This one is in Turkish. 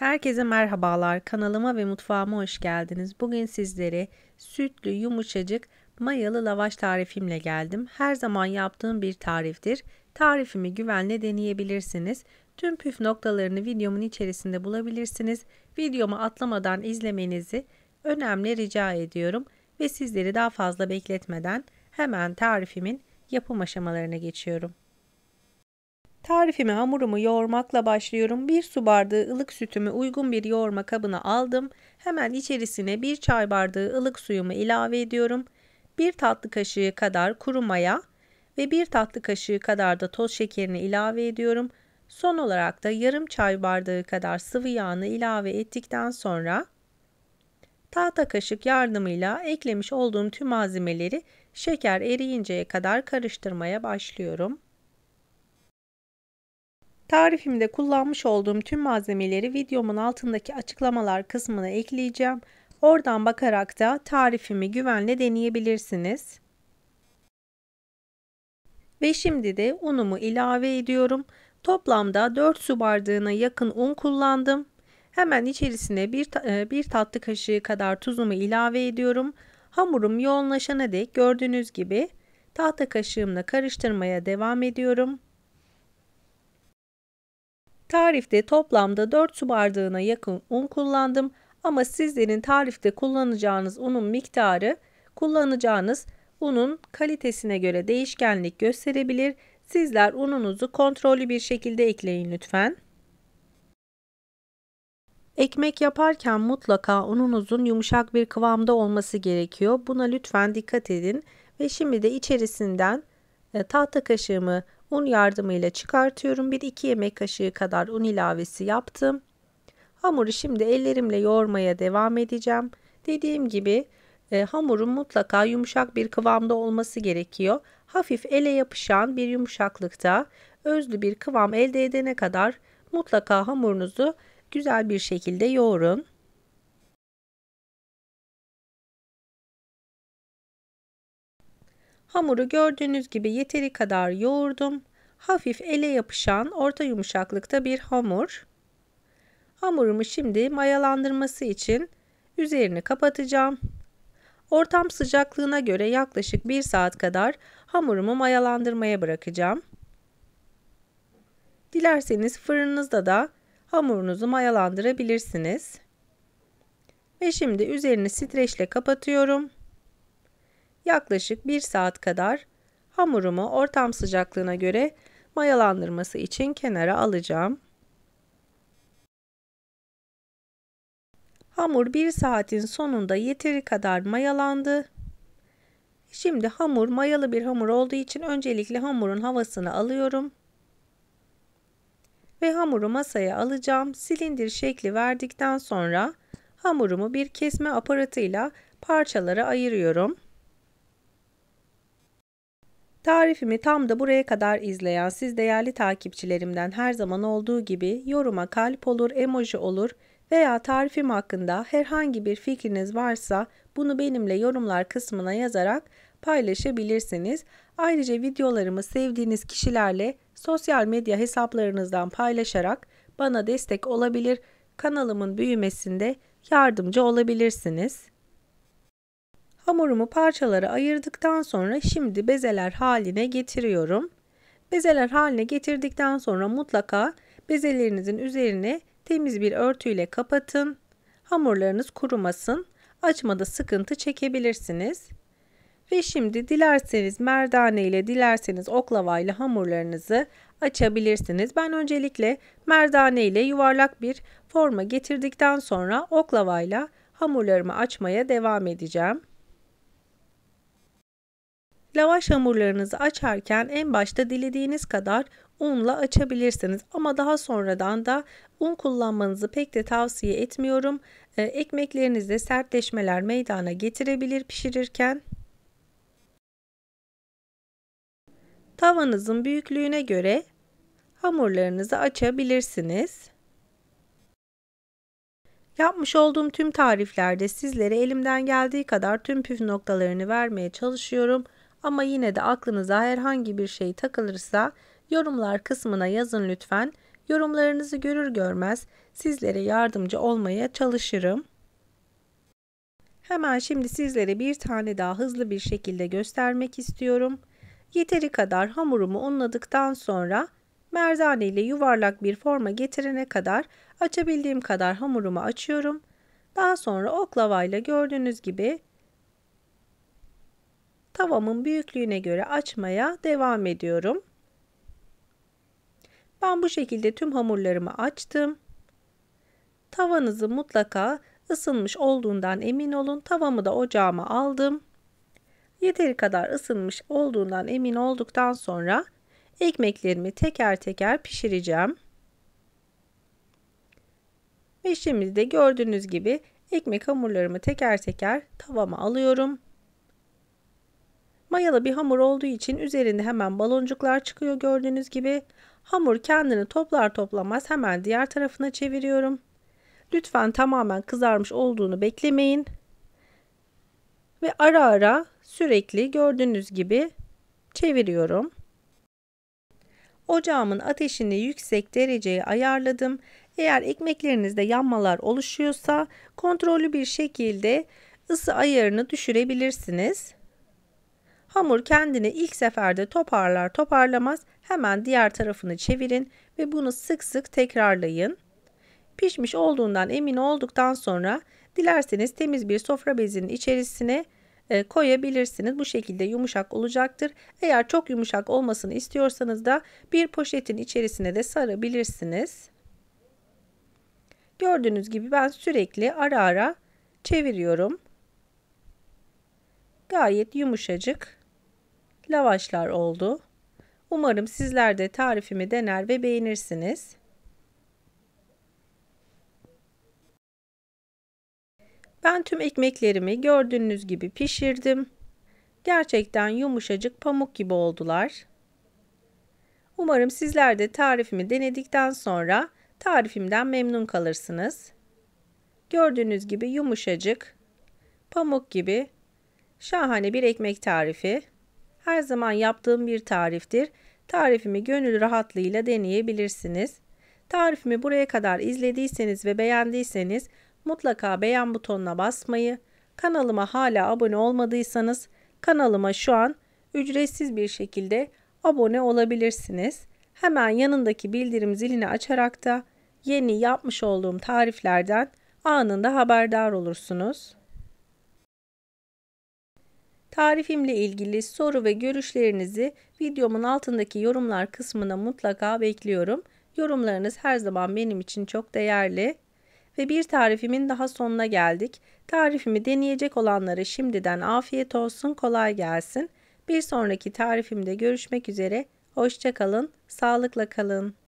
Herkese merhabalar. Kanalıma ve mutfağıma hoş geldiniz. Bugün sizlere sütlü, yumuşacık, mayalı lavaş tarifimle geldim. Her zaman yaptığım bir tariftir. Tarifimi güvenle deneyebilirsiniz. Tüm püf noktalarını videomun içerisinde bulabilirsiniz. Videomu atlamadan izlemenizi önemli rica ediyorum ve sizleri daha fazla bekletmeden hemen tarifimin yapım aşamalarına geçiyorum. Tarifimi hamurumu yoğurmakla başlıyorum. Bir su bardağı ılık sütümü uygun bir yoğurma kabına aldım. Hemen içerisine bir çay bardağı ılık suyumu ilave ediyorum. Bir tatlı kaşığı kadar kuru maya ve bir tatlı kaşığı kadar da toz şekerini ilave ediyorum. Son olarak da yarım çay bardağı kadar sıvı yağını ilave ettikten sonra tahta kaşık yardımıyla eklemiş olduğum tüm malzemeleri şeker eriyinceye kadar karıştırmaya başlıyorum. Tarifimde kullanmış olduğum tüm malzemeleri videomun altındaki açıklamalar kısmına ekleyeceğim. Oradan bakarak da tarifimi güvenle deneyebilirsiniz. Ve şimdi de unumu ilave ediyorum. Toplamda 4 su bardağına yakın un kullandım. Hemen içerisine bir, e, bir tatlı kaşığı kadar tuzumu ilave ediyorum. Hamurum yoğunlaşana dek gördüğünüz gibi tahta kaşığımla karıştırmaya devam ediyorum. Tarifte toplamda 4 su bardağına yakın un kullandım ama sizlerin tarifte kullanacağınız unun miktarı kullanacağınız unun kalitesine göre değişkenlik gösterebilir. Sizler ununuzu kontrollü bir şekilde ekleyin lütfen. Ekmek yaparken mutlaka ununuzun yumuşak bir kıvamda olması gerekiyor. Buna lütfen dikkat edin. Ve şimdi de içerisinden e, tahta kaşığımı Un yardımıyla çıkartıyorum. Bir iki yemek kaşığı kadar un ilavesi yaptım. Hamuru şimdi ellerimle yoğurmaya devam edeceğim. Dediğim gibi e, hamurun mutlaka yumuşak bir kıvamda olması gerekiyor. Hafif ele yapışan bir yumuşaklıkta özlü bir kıvam elde edene kadar mutlaka hamurunuzu güzel bir şekilde yoğurun. Hamuru gördüğünüz gibi yeteri kadar yoğurdum. Hafif ele yapışan orta yumuşaklıkta bir hamur. Hamurumu şimdi mayalandırması için üzerini kapatacağım. Ortam sıcaklığına göre yaklaşık 1 saat kadar hamurumu mayalandırmaya bırakacağım. Dilerseniz fırınınızda da hamurunuzu mayalandırabilirsiniz. Ve şimdi üzerini streçle kapatıyorum yaklaşık 1 saat kadar hamurumu ortam sıcaklığına göre mayalandırması için kenara alacağım. Hamur 1 saatin sonunda yeteri kadar mayalandı. Şimdi hamur mayalı bir hamur olduğu için öncelikle hamurun havasını alıyorum. Ve hamuru masaya alacağım. Silindir şekli verdikten sonra hamurumu bir kesme aparatıyla parçalara ayırıyorum. Tarifimi tam da buraya kadar izleyen siz değerli takipçilerimden her zaman olduğu gibi yoruma kalp olur, emoji olur veya tarifim hakkında herhangi bir fikriniz varsa bunu benimle yorumlar kısmına yazarak paylaşabilirsiniz. Ayrıca videolarımı sevdiğiniz kişilerle sosyal medya hesaplarınızdan paylaşarak bana destek olabilir, kanalımın büyümesinde yardımcı olabilirsiniz. Hamurumu parçalara ayırdıktan sonra şimdi bezeler haline getiriyorum. Bezeler haline getirdikten sonra mutlaka bezelerinizin üzerine temiz bir örtüyle kapatın. Hamurlarınız kurumasın. Açmada sıkıntı çekebilirsiniz. Ve şimdi dilerseniz merdane ile dilerseniz oklava ile hamurlarınızı açabilirsiniz. Ben öncelikle merdane ile yuvarlak bir forma getirdikten sonra oklava ile hamurlarımı açmaya devam edeceğim. Lavaş hamurlarınızı açarken en başta dilediğiniz kadar unla açabilirsiniz ama daha sonradan da un kullanmanızı pek de tavsiye etmiyorum. Ee, ekmeklerinizde sertleşmeler meydana getirebilir pişirirken. Tavanızın büyüklüğüne göre hamurlarınızı açabilirsiniz. Yapmış olduğum tüm tariflerde sizlere elimden geldiği kadar tüm püf noktalarını vermeye çalışıyorum. Ama yine de aklınıza herhangi bir şey takılırsa yorumlar kısmına yazın lütfen. Yorumlarınızı görür görmez sizlere yardımcı olmaya çalışırım. Hemen şimdi sizlere bir tane daha hızlı bir şekilde göstermek istiyorum. Yeteri kadar hamurumu unladıktan sonra merdane ile yuvarlak bir forma getirene kadar açabildiğim kadar hamurumu açıyorum. Daha sonra oklavayla gördüğünüz gibi tavamın büyüklüğüne göre açmaya devam ediyorum. Ben bu şekilde tüm hamurlarımı açtım. Tavanızı mutlaka ısınmış olduğundan emin olun. Tavamı da ocağıma aldım. Yeteri kadar ısınmış olduğundan emin olduktan sonra ekmeklerimi teker teker pişireceğim. Ve şimdi de gördüğünüz gibi ekmek hamurlarımı teker teker tavama alıyorum. Mayalı bir hamur olduğu için üzerinde hemen baloncuklar çıkıyor gördüğünüz gibi. Hamur kendini toplar toplamaz hemen diğer tarafına çeviriyorum. Lütfen tamamen kızarmış olduğunu beklemeyin. Ve ara ara sürekli gördüğünüz gibi çeviriyorum. Ocağımın ateşini yüksek dereceye ayarladım. Eğer ekmeklerinizde yanmalar oluşuyorsa kontrollü bir şekilde ısı ayarını düşürebilirsiniz. Hamur kendini ilk seferde toparlar toparlamaz hemen diğer tarafını çevirin ve bunu sık sık tekrarlayın. Pişmiş olduğundan emin olduktan sonra dilerseniz temiz bir sofra bezinin içerisine e, koyabilirsiniz. Bu şekilde yumuşak olacaktır. Eğer çok yumuşak olmasını istiyorsanız da bir poşetin içerisine de sarabilirsiniz. Gördüğünüz gibi ben sürekli ara ara çeviriyorum. Gayet yumuşacık lavaşlar oldu. Umarım sizler de tarifimi dener ve beğenirsiniz. Ben tüm ekmeklerimi gördüğünüz gibi pişirdim. Gerçekten yumuşacık pamuk gibi oldular. Umarım sizler de tarifimi denedikten sonra tarifimden memnun kalırsınız. Gördüğünüz gibi yumuşacık, pamuk gibi şahane bir ekmek tarifi her zaman yaptığım bir tariftir. Tarifimi gönül rahatlığıyla deneyebilirsiniz. Tarifimi buraya kadar izlediyseniz ve beğendiyseniz mutlaka beğen butonuna basmayı, kanalıma hala abone olmadıysanız kanalıma şu an ücretsiz bir şekilde abone olabilirsiniz. Hemen yanındaki bildirim zilini açarak da yeni yapmış olduğum tariflerden anında haberdar olursunuz. Tarifimle ilgili soru ve görüşlerinizi videomun altındaki yorumlar kısmına mutlaka bekliyorum. Yorumlarınız her zaman benim için çok değerli. Ve bir tarifimin daha sonuna geldik. Tarifimi deneyecek olanlara şimdiden afiyet olsun, kolay gelsin. Bir sonraki tarifimde görüşmek üzere. Hoşçakalın, sağlıkla kalın.